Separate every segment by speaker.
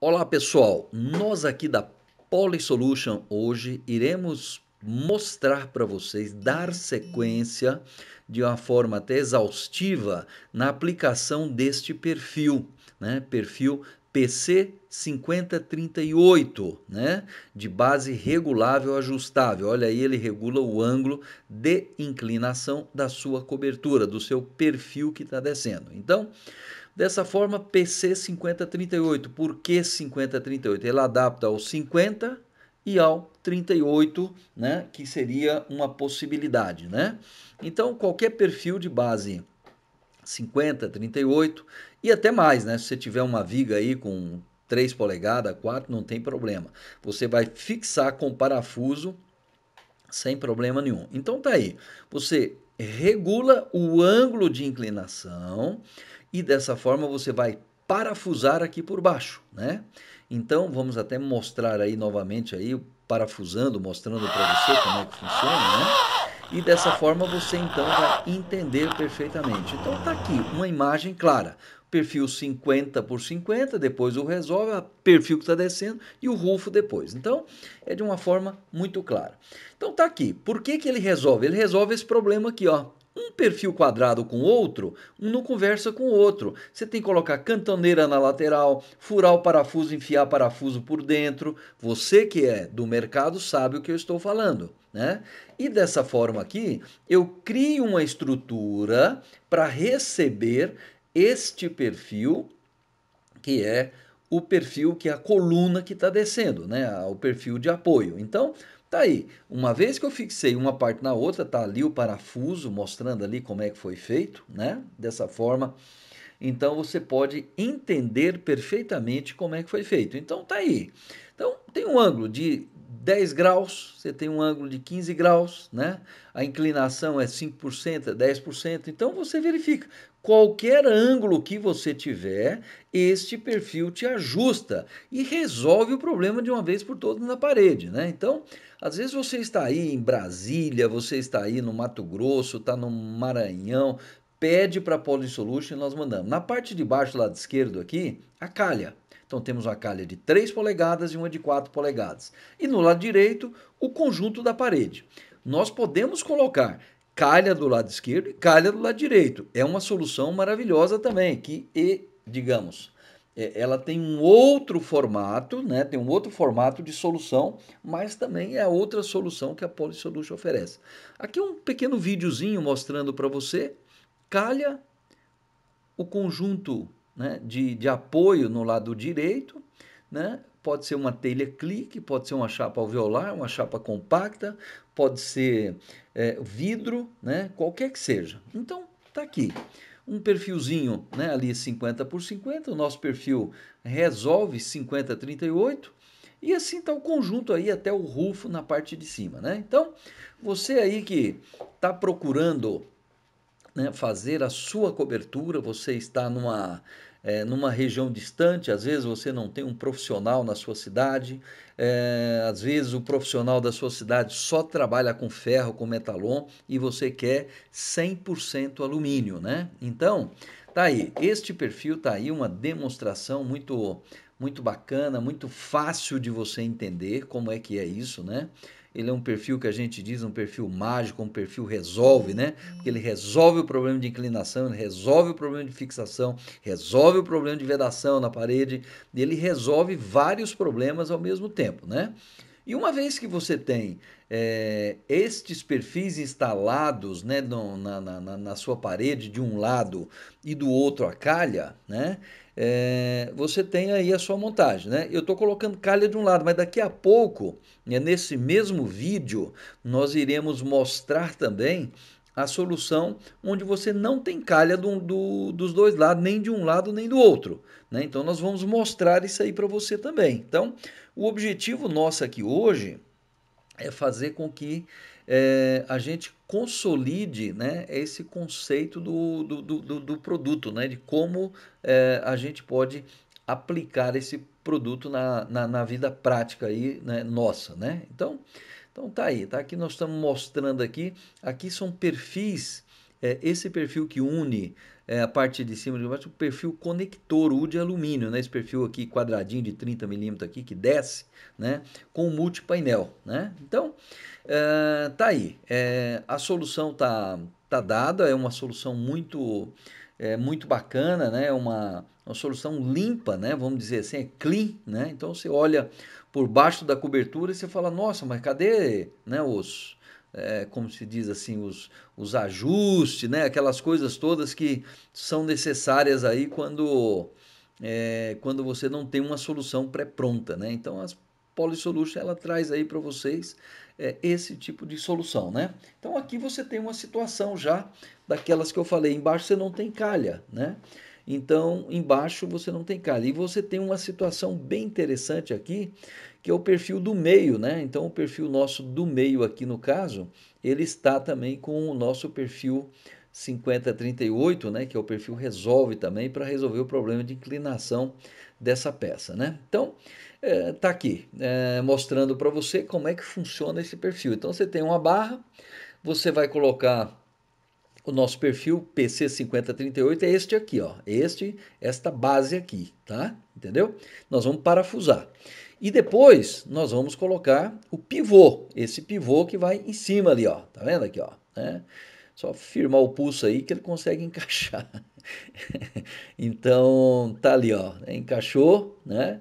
Speaker 1: Olá pessoal, nós aqui da Poly Solution hoje iremos mostrar para vocês, dar sequência de uma forma até exaustiva na aplicação deste perfil, né? perfil PC5038, né? de base regulável ajustável. Olha aí, ele regula o ângulo de inclinação da sua cobertura, do seu perfil que está descendo. Então, Dessa forma, PC 5038. Por que 5038? ela adapta ao 50 e ao 38, né, que seria uma possibilidade, né? Então, qualquer perfil de base 50, 38 e até mais, né? Se você tiver uma viga aí com 3 polegadas, 4, não tem problema. Você vai fixar com parafuso sem problema nenhum. Então tá aí. Você regula o ângulo de inclinação e dessa forma você vai parafusar aqui por baixo, né? Então vamos até mostrar aí novamente aí parafusando, mostrando para você como é que funciona, né? E dessa forma você então vai entender perfeitamente. Então tá aqui uma imagem clara. Perfil 50 por 50, depois o resolve, o perfil que está descendo e o rufo depois. Então, é de uma forma muito clara. Então tá aqui. Por que, que ele resolve? Ele resolve esse problema aqui, ó um perfil quadrado com outro, um não conversa com o outro. Você tem que colocar cantoneira na lateral, furar o parafuso, enfiar parafuso por dentro. Você que é do mercado sabe o que eu estou falando. Né? E dessa forma aqui, eu crio uma estrutura para receber este perfil, que é o perfil que é a coluna que está descendo, né? o perfil de apoio. Então, Tá aí, uma vez que eu fixei uma parte na outra, tá ali o parafuso mostrando ali como é que foi feito, né? Dessa forma, então você pode entender perfeitamente como é que foi feito. Então tá aí. Então tem um ângulo de 10 graus, você tem um ângulo de 15 graus, né? a inclinação é 5%, é 10%. Então você verifica. Qualquer ângulo que você tiver, este perfil te ajusta e resolve o problema de uma vez por todas na parede. Né? Então, às vezes você está aí em Brasília, você está aí no Mato Grosso, está no Maranhão, pede para Pollen Solution e nós mandamos. Na parte de baixo, lado esquerdo aqui, a calha. Então temos uma calha de 3 polegadas e uma de 4 polegadas. E no lado direito, o conjunto da parede. Nós podemos colocar calha do lado esquerdo e calha do lado direito. É uma solução maravilhosa também, que, e, digamos, é, ela tem um outro formato, né? tem um outro formato de solução, mas também é outra solução que a Polysolution oferece. Aqui um pequeno videozinho mostrando para você calha o conjunto né, de, de apoio no lado direito, né? pode ser uma telha clique, pode ser uma chapa alveolar, uma chapa compacta, pode ser é, vidro, né? qualquer que seja. Então, está aqui. Um perfilzinho né, ali 50 por 50, o nosso perfil resolve 50 38, e assim está o conjunto aí até o rufo na parte de cima. Né? Então, você aí que está procurando né, fazer a sua cobertura. Você está numa, é, numa região distante, às vezes você não tem um profissional na sua cidade, é, às vezes o profissional da sua cidade só trabalha com ferro, com metalon e você quer 100% alumínio, né? Então, tá aí, este perfil tá aí uma demonstração muito muito bacana, muito fácil de você entender como é que é isso, né? Ele é um perfil que a gente diz um perfil mágico, um perfil resolve, né? Porque ele resolve o problema de inclinação, resolve o problema de fixação, resolve o problema de vedação na parede, ele resolve vários problemas ao mesmo tempo, né? E uma vez que você tem é, estes perfis instalados né, no, na, na, na sua parede de um lado e do outro a calha, né? é, você tem aí a sua montagem. Né? Eu estou colocando calha de um lado, mas daqui a pouco, né, nesse mesmo vídeo, nós iremos mostrar também a solução onde você não tem calha do, do, dos dois lados, nem de um lado nem do outro. Né? Então, nós vamos mostrar isso aí para você também. Então, o objetivo nosso aqui hoje é fazer com que é, a gente consolide né, esse conceito do, do, do, do produto, né, de como é, a gente pode aplicar esse produto na, na, na vida prática aí, né, nossa. Né? Então, então tá aí, tá? Aqui nós estamos mostrando aqui, aqui são perfis, é, esse perfil que une é, a parte de cima de baixo, o perfil conector U de alumínio, né? Esse perfil aqui quadradinho de 30 milímetros aqui que desce, né? Com multipainel, né? Então, é, tá aí. É, a solução tá, tá dada, é uma solução muito é muito bacana, né? É uma, uma solução limpa, né? Vamos dizer assim, é clean, né? Então você olha por baixo da cobertura e você fala, nossa, mas cadê, né? Os é, como se diz assim, os, os ajustes, né? aquelas coisas todas que são necessárias aí quando, é, quando você não tem uma solução pré-pronta. Né? Então, as Polysolution ela traz aí para vocês é, esse tipo de solução, né? Então aqui você tem uma situação já daquelas que eu falei, embaixo você não tem calha, né? Então embaixo você não tem calha e você tem uma situação bem interessante aqui que é o perfil do meio, né? Então o perfil nosso do meio aqui no caso, ele está também com o nosso perfil 5038, né, que é o perfil resolve também para resolver o problema de inclinação dessa peça, né? Então, está é, aqui é, mostrando para você como é que funciona esse perfil. Então você tem uma barra, você vai colocar o nosso perfil PC5038 é este aqui, ó, este, esta base aqui, tá? Entendeu? Nós vamos parafusar. E depois nós vamos colocar o pivô, esse pivô que vai em cima ali, ó, tá vendo aqui, ó, né? Só firmar o pulso aí que ele consegue encaixar. então, tá ali, ó, encaixou, né?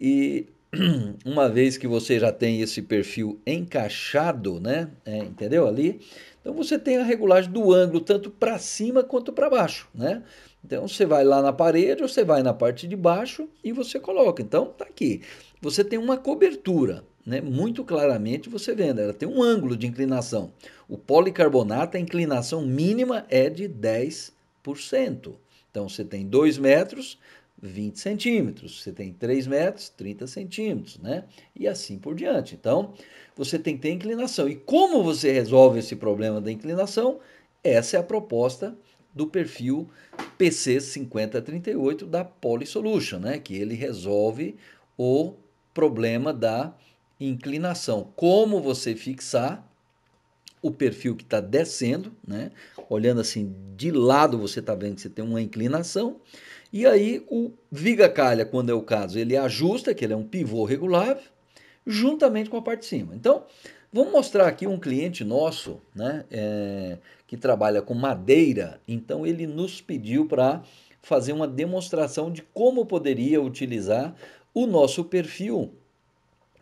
Speaker 1: E uma vez que você já tem esse perfil encaixado, né? É, entendeu ali? Então você tem a regulagem do ângulo tanto para cima quanto para baixo, né? Então você vai lá na parede ou você vai na parte de baixo e você coloca. Então tá aqui. Você tem uma cobertura, né? Muito claramente você vendo, ela tem um ângulo de inclinação. O policarbonato, a inclinação mínima é de 10%. Então você tem 2 metros, 20 centímetros, você tem 3 metros, 30 centímetros, né? E assim por diante. Então, você tem que ter inclinação. E como você resolve esse problema da inclinação? Essa é a proposta do perfil PC5038 da Polysolution, né? Que ele resolve o problema da inclinação. Como você fixar o perfil que está descendo, né? Olhando assim de lado, você está vendo que você tem uma inclinação. E aí o Viga Calha, quando é o caso, ele ajusta, que ele é um pivô regulável juntamente com a parte de cima. Então, vamos mostrar aqui um cliente nosso, né, é, que trabalha com madeira. Então, ele nos pediu para fazer uma demonstração de como poderia utilizar o nosso perfil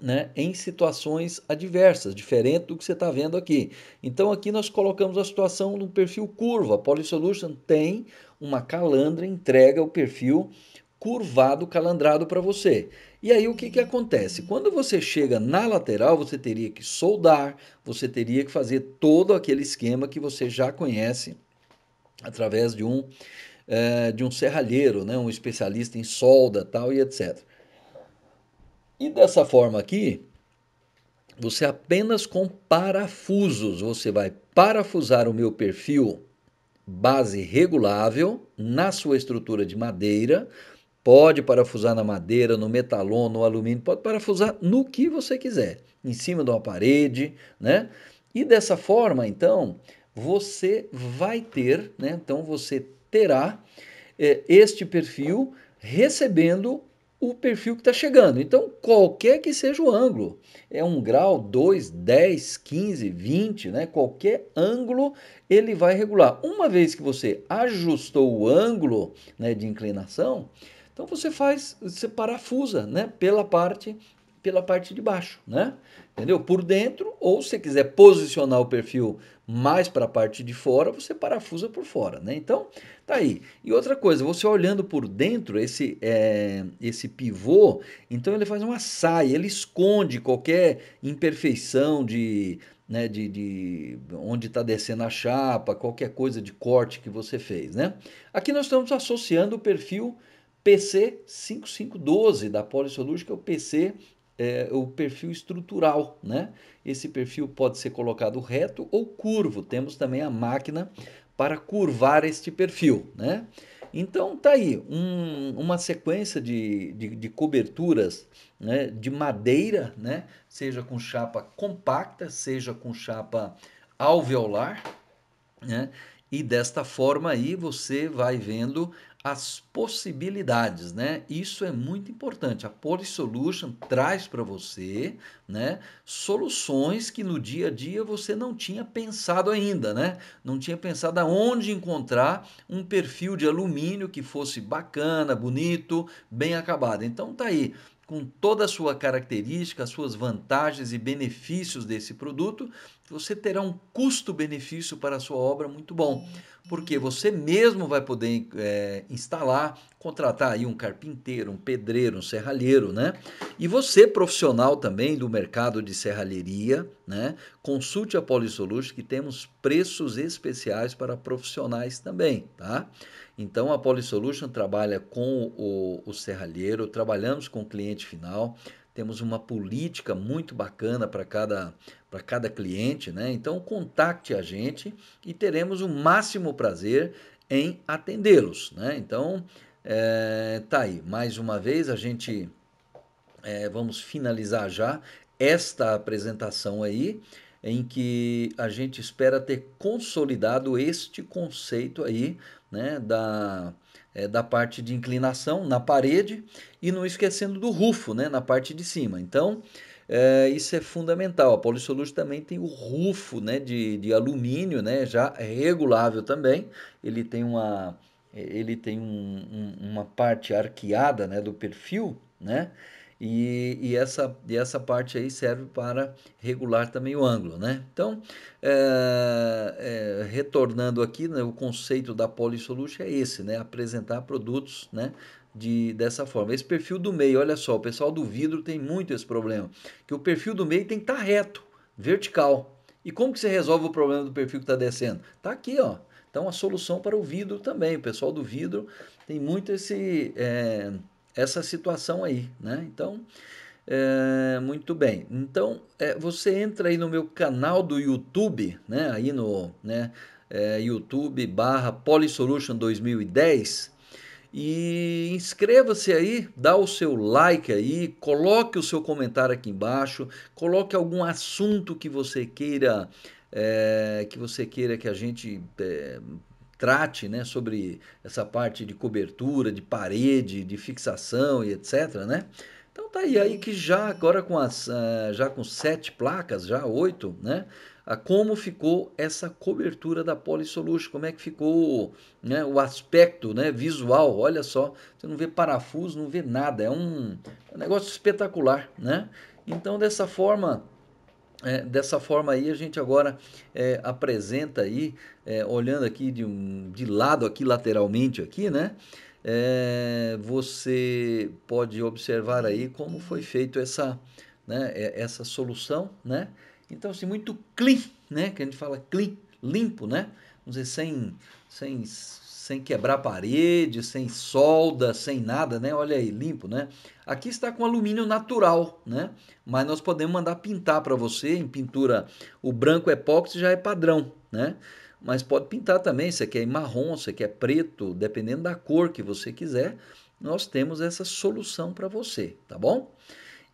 Speaker 1: né, em situações adversas, diferente do que você está vendo aqui. Então aqui nós colocamos a situação no perfil curva. A Polysolution tem uma calandra, entrega o perfil curvado, calandrado para você. E aí o que, que acontece? Quando você chega na lateral, você teria que soldar, você teria que fazer todo aquele esquema que você já conhece através de um, é, de um serralheiro, né? um especialista em solda tal e etc. E dessa forma aqui, você apenas com parafusos, você vai parafusar o meu perfil base regulável na sua estrutura de madeira, Pode parafusar na madeira, no metalon, no alumínio, pode parafusar no que você quiser, em cima de uma parede, né? E dessa forma, então, você vai ter, né? Então você terá é, este perfil recebendo o perfil que está chegando. Então, qualquer que seja o ângulo, é um grau, 2, 10, 15, 20, né? qualquer ângulo ele vai regular. Uma vez que você ajustou o ângulo né, de inclinação, então você faz, você parafusa né, pela parte pela parte de baixo, né? Entendeu? Por dentro, ou se quiser posicionar o perfil mais para a parte de fora, você parafusa por fora, né? Então, tá aí. E outra coisa, você olhando por dentro, esse, é, esse pivô, então ele faz uma saia, ele esconde qualquer imperfeição de, né, de, de onde está descendo a chapa, qualquer coisa de corte que você fez, né? Aqui nós estamos associando o perfil PC5512 da Polisolúrgica, é o PC é, o perfil estrutural, né? Esse perfil pode ser colocado reto ou curvo. Temos também a máquina para curvar este perfil, né? Então tá aí um, uma sequência de, de, de coberturas né, de madeira, né? Seja com chapa compacta, seja com chapa alveolar, né? E desta forma aí você vai vendo as possibilidades, né? Isso é muito importante. A Solution traz para você, né, soluções que no dia a dia você não tinha pensado ainda, né? Não tinha pensado aonde encontrar um perfil de alumínio que fosse bacana, bonito, bem acabado. Então tá aí, com toda a sua característica, as suas vantagens e benefícios desse produto, você terá um custo-benefício para a sua obra muito bom, porque você mesmo vai poder é, instalar, contratar aí um carpinteiro, um pedreiro, um serralheiro, né? E você, profissional também do mercado de serralheria, né? Consulte a Polisolux que temos preços especiais para profissionais também, tá? Então a Polisolution trabalha com o, o serralheiro, trabalhamos com o cliente final, temos uma política muito bacana para cada para cada cliente, né? Então contacte a gente e teremos o máximo prazer em atendê-los, né? Então é, tá aí, mais uma vez a gente é, vamos finalizar já esta apresentação aí em que a gente espera ter consolidado este conceito aí, né, da, é, da parte de inclinação na parede e não esquecendo do rufo, né, na parte de cima. Então, é, isso é fundamental. A Polisolute também tem o rufo né, de, de alumínio, né, já é regulável também. Ele tem uma, ele tem um, um, uma parte arqueada né, do perfil, né? E, e, essa, e essa parte aí serve para regular também o ângulo, né? Então, é, é, retornando aqui, né, o conceito da Polisolution é esse, né? Apresentar produtos, né? de, dessa forma. Esse perfil do meio, olha só, o pessoal do vidro tem muito esse problema, que o perfil do meio tem que estar tá reto, vertical. E como que você resolve o problema do perfil que está descendo? Está aqui, ó. Então a solução para o vidro também. O pessoal do vidro tem muito esse, é, essa situação aí, né? Então é, muito bem. Então é, você entra aí no meu canal do YouTube, né? Aí no né? É, YouTube barra Polisolution 2010 e inscreva-se aí, dá o seu like aí, coloque o seu comentário aqui embaixo, coloque algum assunto que você queira é, que você queira que a gente é, trate né, sobre essa parte de cobertura, de parede, de fixação e etc. Né? Então tá aí, aí que já agora com as ah, já com sete placas, já oito, né? como ficou essa cobertura da Polisolution, como é que ficou né, o aspecto né, visual, olha só, você não vê parafuso, não vê nada, é, é um, negócio espetacular, né? Então, dessa forma, é, dessa forma aí a gente agora é, apresenta aí, é, olhando aqui de, um, de lado aqui lateralmente aqui, né? É, você pode observar aí como foi feito essa, né, é, essa solução, né? Então, assim, muito clean, né? Que a gente fala clean, limpo, né? Vamos dizer, sem, sem, sem quebrar parede, sem solda, sem nada, né? Olha aí, limpo, né? Aqui está com alumínio natural, né? Mas nós podemos mandar pintar para você em pintura. O branco é epóxi já é padrão, né? Mas pode pintar também, você quer marrom, você quer preto, dependendo da cor que você quiser, nós temos essa solução para você, tá bom?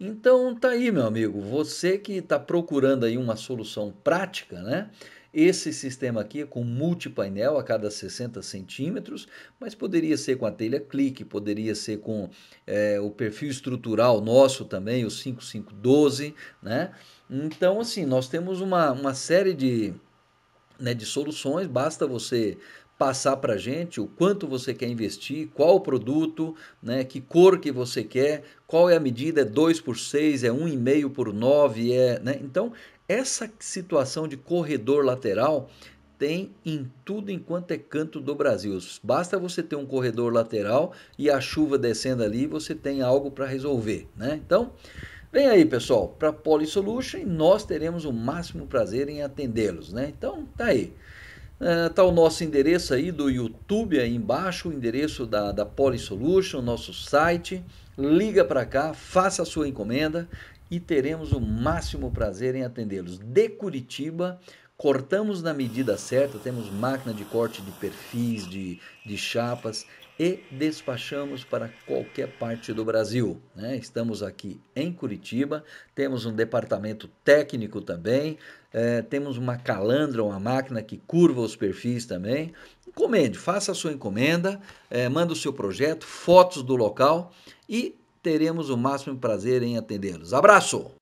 Speaker 1: Então tá aí, meu amigo, você que está procurando aí uma solução prática, né? Esse sistema aqui é com multipainel a cada 60 centímetros, mas poderia ser com a telha clique, poderia ser com é, o perfil estrutural nosso também, o 5512, né? Então, assim, nós temos uma, uma série de, né, de soluções, basta você passar para gente o quanto você quer investir, qual o produto, né, que cor que você quer, qual é a medida, é 2 por 6, é 1,5 por 9, é, né? Então, essa situação de corredor lateral tem em tudo enquanto é canto do Brasil. Basta você ter um corredor lateral e a chuva descendo ali, você tem algo para resolver, né? Então, Vem aí, pessoal, para a Polisolution, nós teremos o máximo prazer em atendê-los, né? Então, tá aí. Está é, uh, o nosso endereço aí do YouTube, aí embaixo, o endereço da, da Polisolution, nosso site. Liga para cá, faça a sua encomenda e teremos o máximo prazer em atendê-los de Curitiba cortamos na medida certa, temos máquina de corte de perfis, de, de chapas e despachamos para qualquer parte do Brasil. Né? Estamos aqui em Curitiba, temos um departamento técnico também, é, temos uma calandra, uma máquina que curva os perfis também. Encomende, faça a sua encomenda, é, manda o seu projeto, fotos do local e teremos o máximo prazer em atendê-los. Abraço!